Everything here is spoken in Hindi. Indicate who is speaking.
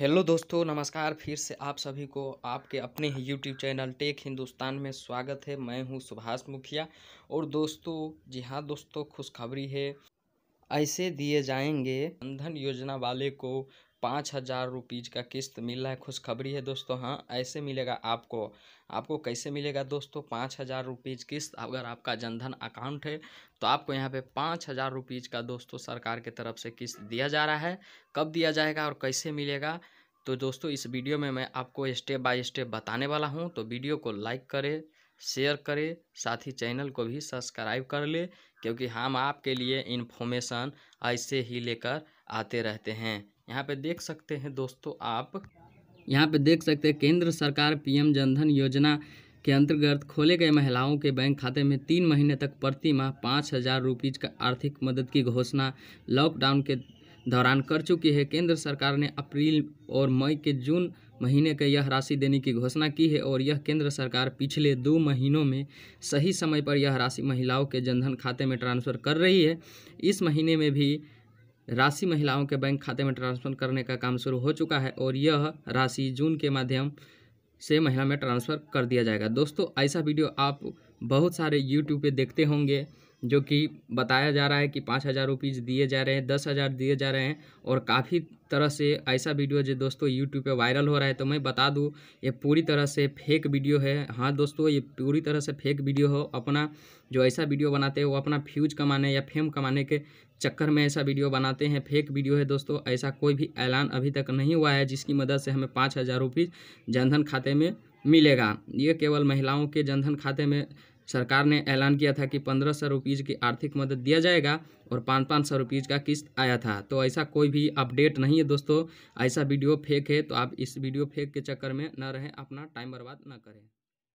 Speaker 1: हेलो दोस्तों नमस्कार फिर से आप सभी को आपके अपने ही यूट्यूब चैनल टेक हिंदुस्तान में स्वागत है मैं हूं सुभाष मुखिया और दोस्तों जी हाँ दोस्तों खुशखबरी है ऐसे दिए जाएंगे धन योजना वाले को पाँच हज़ार रुपीज़ का किस्त मिल रहा है खुशखबरी है दोस्तों हाँ ऐसे मिलेगा आपको आपको कैसे मिलेगा दोस्तों पाँच हज़ार रुपीज़ किस्त अगर आपका जनधन अकाउंट है तो आपको यहाँ पे पाँच हज़ार रुपीज़ का दोस्तों सरकार के तरफ से किस्त दिया जा रहा है कब दिया जाएगा और कैसे मिलेगा तो दोस्तों इस वीडियो में मैं आपको स्टेप बाय स्टेप बताने वाला हूँ तो वीडियो को लाइक करें शेयर करें साथ ही चैनल को भी सब्सक्राइब कर ले क्योंकि हम आपके लिए इन्फॉर्मेशन ऐसे ही लेकर आते रहते हैं यहाँ पे देख सकते हैं दोस्तों आप यहाँ पे देख सकते हैं केंद्र सरकार पीएम जनधन योजना के अंतर्गत खोले गए महिलाओं के बैंक खाते में तीन महीने तक प्रति माह पाँच हज़ार रुपीज़ का आर्थिक मदद की घोषणा लॉकडाउन के दौरान कर चुकी है केंद्र सरकार ने अप्रैल और मई के जून महीने के यह राशि देने की घोषणा की है और यह केंद्र सरकार पिछले दो महीनों में सही समय पर यह राशि महिलाओं के जनधन खाते में ट्रांसफ़र कर रही है इस महीने में भी राशि महिलाओं के बैंक खाते में ट्रांसफर करने का काम शुरू हो चुका है और यह राशि जून के माध्यम से महिला में ट्रांसफ़र कर दिया जाएगा दोस्तों ऐसा वीडियो आप बहुत सारे यूट्यूब पे देखते होंगे जो कि बताया जा रहा है कि पाँच हज़ार रुपीज़ दिए जा रहे हैं दस हज़ार दिए जा रहे हैं और काफ़ी तरह से ऐसा वीडियो जो दोस्तों यूट्यूब पे वायरल हो रहा है तो मैं बता दूँ ये पूरी तरह से फेक वीडियो है हाँ दोस्तों ये पूरी तरह से फेक वीडियो हो अपना जो ऐसा वीडियो बनाते हैं वो अपना फ्यूज कमाने या फेम कमाने के चक्कर में ऐसा वीडियो बनाते हैं फेक वीडियो है दोस्तों ऐसा कोई भी ऐलान अभी तक नहीं हुआ है जिसकी मदद से हमें पाँच हज़ार रुपीज़ जनधन खाते में मिलेगा ये केवल महिलाओं के जनधन खाते में सरकार ने ऐलान किया था कि पंद्रह सौ रुपीज़ की आर्थिक मदद दिया जाएगा और पाँच पाँच सौ रुपीज़ का किस्त आया था तो ऐसा कोई भी अपडेट नहीं है दोस्तों ऐसा वीडियो फेक है तो आप इस वीडियो फेक के चक्कर में न रहें अपना टाइम बर्बाद न करें